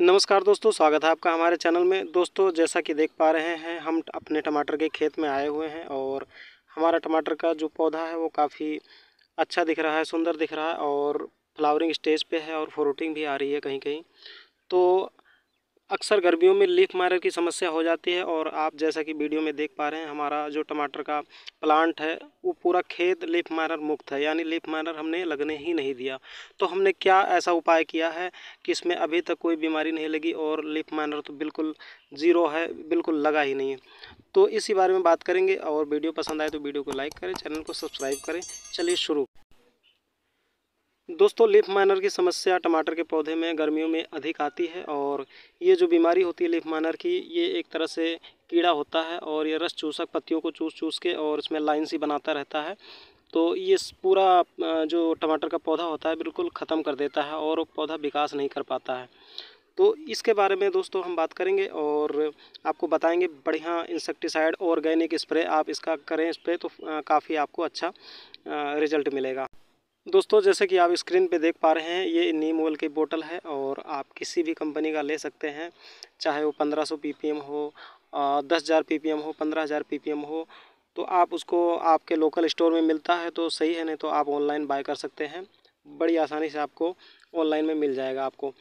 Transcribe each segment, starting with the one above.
नमस्कार दोस्तों स्वागत है आपका हमारे चैनल में दोस्तों जैसा कि देख पा रहे हैं हम अपने टमाटर के खेत में आए हुए हैं और हमारा टमाटर का जो पौधा है वो काफ़ी अच्छा दिख रहा है सुंदर दिख रहा है और फ्लावरिंग स्टेज पे है और फ्रूटिंग भी आ रही है कहीं कहीं तो अक्सर गर्मियों में लीफ मारर की समस्या हो जाती है और आप जैसा कि वीडियो में देख पा रहे हैं हमारा जो टमाटर का प्लांट है वो पूरा खेत लीफ मारर मुक्त है यानी लीफ मारर हमने लगने ही नहीं दिया तो हमने क्या ऐसा उपाय किया है कि इसमें अभी तक कोई बीमारी नहीं लगी और लीफ मारर तो बिल्कुल ज़ीरो है बिल्कुल लगा ही नहीं है तो इसी बारे में बात करेंगे और वीडियो पसंद आए तो वीडियो को लाइक करें चैनल को सब्सक्राइब करें चलिए शुरू दोस्तों लिफ माइनर की समस्या टमाटर के पौधे में गर्मियों में अधिक आती है और ये जो बीमारी होती है लिफ माइनर की ये एक तरह से कीड़ा होता है और ये रस चूसक पत्तियों को चूस चूस के और इसमें लाइन सी बनाता रहता है तो ये पूरा जो टमाटर का पौधा होता है बिल्कुल ख़त्म कर देता है और पौधा विकास नहीं कर पाता है तो इसके बारे में दोस्तों हम बात करेंगे और आपको बताएंगे बढ़िया इंसेक्टिसाइड ऑर्गेनिक स्प्रे आप इसका करें स्प्रे तो काफ़ी आपको अच्छा रिजल्ट मिलेगा दोस्तों जैसे कि आप स्क्रीन पे देख पा रहे हैं ये नीम ऑयल की बोतल है और आप किसी भी कंपनी का ले सकते हैं चाहे वो 1500 पीपीएम हो दस हज़ार पी हो पंद्रह हज़ार पी हो तो आप उसको आपके लोकल स्टोर में मिलता है तो सही है नहीं तो आप ऑनलाइन बाय कर सकते हैं बड़ी आसानी से आपको ऑनलाइन में मिल जाएगा आपको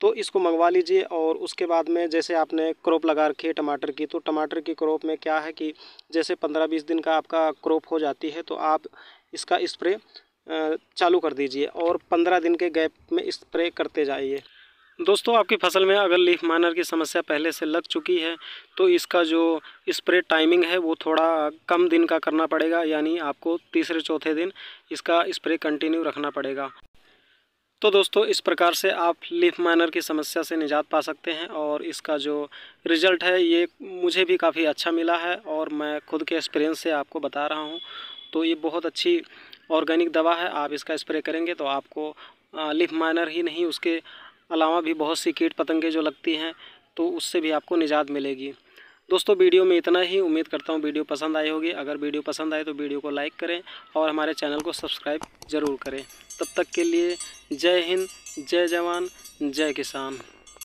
तो इसको मंगवा लीजिए और उसके बाद में जैसे आपने क्रॉप लगा रखी है टमाटर की तो टमाटर की क्रॉप में क्या है कि जैसे पंद्रह बीस दिन का आपका क्रॉप हो जाती है तो आप इसका स्प्रे चालू कर दीजिए और पंद्रह दिन के गैप में स्प्रे करते जाइए दोस्तों आपकी फसल में अगर लीफ माइनर की समस्या पहले से लग चुकी है तो इसका जो स्प्रे टाइमिंग है वो थोड़ा कम दिन का करना पड़ेगा यानी आपको तीसरे चौथे दिन इसका स्प्रे कंटिन्यू रखना पड़ेगा तो दोस्तों इस प्रकार से आप लीफ माइनर की समस्या से निजात पा सकते हैं और इसका जो रिज़ल्ट है ये मुझे भी काफ़ी अच्छा मिला है और मैं खुद के एक्सपीरियंस से आपको बता रहा हूँ तो ये बहुत अच्छी ऑर्गेनिक दवा है आप इसका स्प्रे करेंगे तो आपको लिफ माइनर ही नहीं उसके अलावा भी बहुत सी कीट पतंगे जो लगती हैं तो उससे भी आपको निजात मिलेगी दोस्तों वीडियो में इतना ही उम्मीद करता हूँ वीडियो पसंद आई होगी अगर वीडियो पसंद आए तो वीडियो को लाइक करें और हमारे चैनल को सब्सक्राइब ज़रूर करें तब तक के लिए जय हिंद जय जवान जय किसान